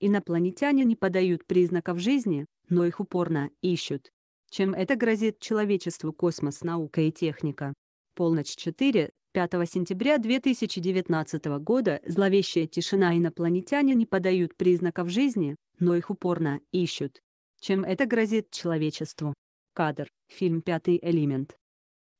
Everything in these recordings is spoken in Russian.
Инопланетяне не подают признаков жизни, но их упорно ищут. Чем это грозит человечеству космос, наука и техника? Полночь 4, 5 сентября 2019 года зловещая тишина инопланетяне не подают признаков жизни, но их упорно ищут. Чем это грозит человечеству? Кадр. Фильм «Пятый элемент».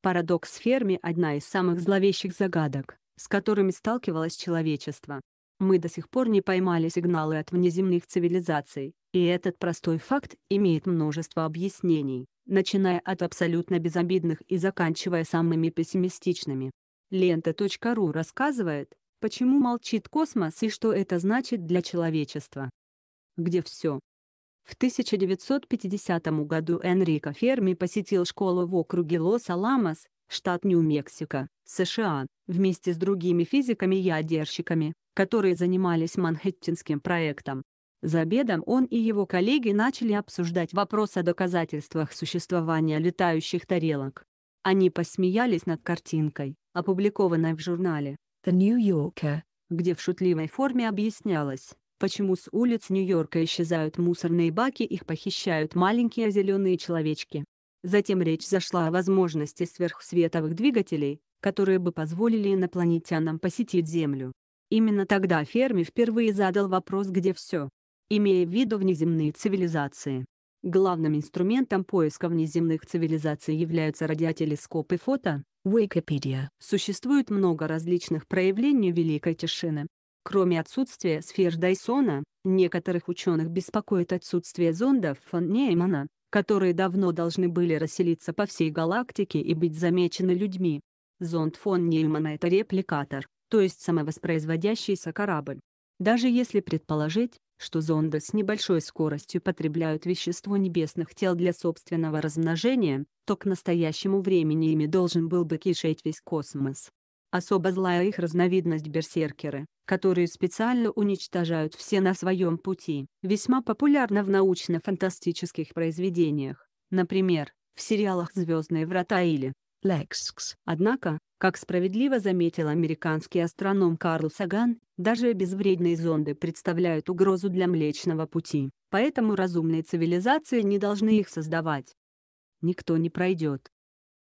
Парадокс Ферми – одна из самых зловещих загадок, с которыми сталкивалось человечество. Мы до сих пор не поймали сигналы от внеземных цивилизаций, и этот простой факт имеет множество объяснений, начиная от абсолютно безобидных и заканчивая самыми пессимистичными. Лента.ру рассказывает, почему молчит космос и что это значит для человечества. Где все? В 1950 году Энрико Ферми посетил школу в округе Лос-Аламос, штат Нью-Мексико, США, вместе с другими физиками-ядерщиками, которые занимались Манхэттенским проектом. За обедом он и его коллеги начали обсуждать вопрос о доказательствах существования летающих тарелок. Они посмеялись над картинкой, опубликованной в журнале The New Yorker, где в шутливой форме объяснялось, почему с улиц Нью-Йорка исчезают мусорные баки, и их похищают маленькие зеленые человечки. Затем речь зашла о возможности сверхсветовых двигателей, которые бы позволили инопланетянам посетить Землю. Именно тогда Ферми впервые задал вопрос «где все?», имея в виду внеземные цивилизации. Главным инструментом поиска внеземных цивилизаций являются радиотелескопы фото, Wikipedia. Существует много различных проявлений Великой Тишины. Кроме отсутствия сфер Дайсона, некоторых ученых беспокоит отсутствие зондов фон Неймана, которые давно должны были расселиться по всей галактике и быть замечены людьми. Зонд фон Неймана — это репликатор, то есть самовоспроизводящийся корабль. Даже если предположить, что зонды с небольшой скоростью потребляют вещество небесных тел для собственного размножения, то к настоящему времени ими должен был бы кишеть весь космос. Особо злая их разновидность берсеркеры, которые специально уничтожают все на своем пути, весьма популярна в научно-фантастических произведениях, например, в сериалах «Звездные врата» или «Лексикс». Однако, как справедливо заметил американский астроном Карл Саган, даже безвредные зонды представляют угрозу для Млечного Пути, поэтому разумные цивилизации не должны их создавать. Никто не пройдет,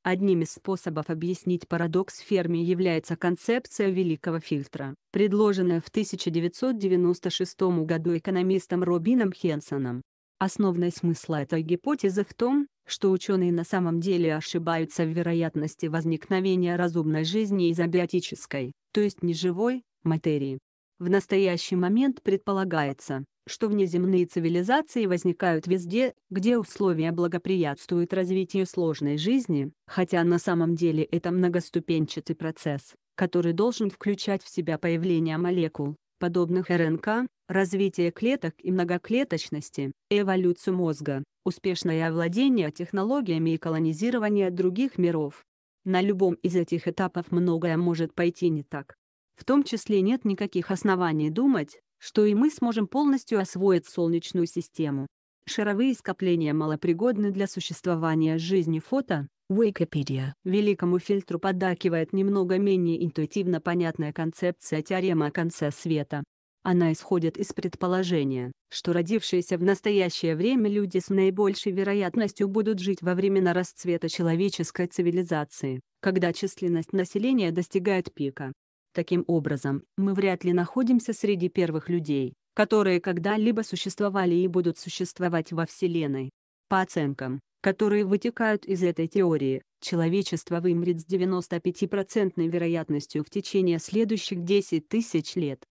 Одним из способов объяснить парадокс Ферми является концепция великого фильтра, предложенная в 1996 году экономистом Робином Хенсоном. Основной смысл этой гипотезы в том, что ученые на самом деле ошибаются в вероятности возникновения разумной жизни из абиотической, то есть неживой, материи. В настоящий момент предполагается, что внеземные цивилизации возникают везде, где условия благоприятствуют развитию сложной жизни, хотя на самом деле это многоступенчатый процесс, который должен включать в себя появление молекул, подобных РНК, развитие клеток и многоклеточности, эволюцию мозга, успешное овладение технологиями и колонизирование других миров. На любом из этих этапов многое может пойти не так. В том числе нет никаких оснований думать, что и мы сможем полностью освоить Солнечную систему. Шаровые скопления малопригодны для существования жизни фото. Wikipedia. Великому фильтру поддакивает немного менее интуитивно понятная концепция теоремы о конце света. Она исходит из предположения, что родившиеся в настоящее время люди с наибольшей вероятностью будут жить во времена расцвета человеческой цивилизации, когда численность населения достигает пика. Таким образом, мы вряд ли находимся среди первых людей, которые когда-либо существовали и будут существовать во Вселенной. По оценкам, которые вытекают из этой теории, человечество вымрет с 95% вероятностью в течение следующих 10 тысяч лет.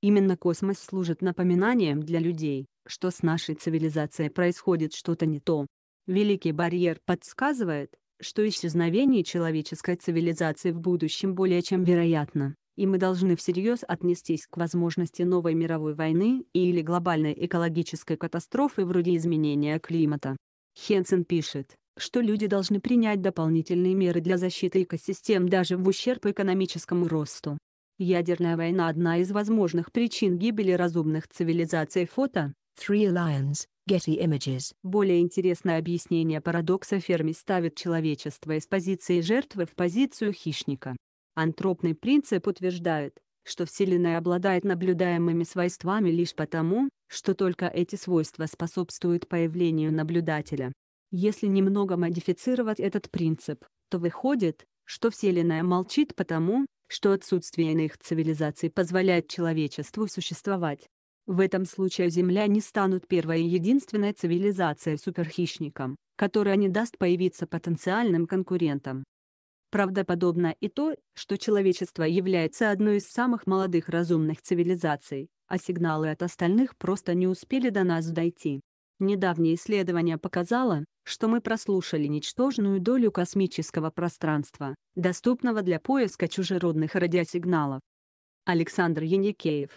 Именно космос служит напоминанием для людей, что с нашей цивилизацией происходит что-то не то. Великий барьер подсказывает, что исчезновение человеческой цивилизации в будущем более чем вероятно, и мы должны всерьез отнестись к возможности новой мировой войны или глобальной экологической катастрофы вроде изменения климата. Хенсен пишет, что люди должны принять дополнительные меры для защиты экосистем даже в ущерб экономическому росту. Ядерная война – одна из возможных причин гибели разумных цивилизаций фото, Three Lions. Getty Images. Более интересное объяснение парадокса Ферми ставит человечество из позиции жертвы в позицию хищника. Антропный принцип утверждает, что Вселенная обладает наблюдаемыми свойствами лишь потому, что только эти свойства способствуют появлению наблюдателя. Если немного модифицировать этот принцип, то выходит, что Вселенная молчит потому, что отсутствие иных цивилизаций позволяет человечеству существовать. В этом случае Земля не станут первой и единственной цивилизацией суперхищником, которая не даст появиться потенциальным конкурентам. Правдоподобно и то, что человечество является одной из самых молодых разумных цивилизаций, а сигналы от остальных просто не успели до нас дойти. Недавнее исследование показало, что мы прослушали ничтожную долю космического пространства, доступного для поиска чужеродных радиосигналов. Александр Яникеев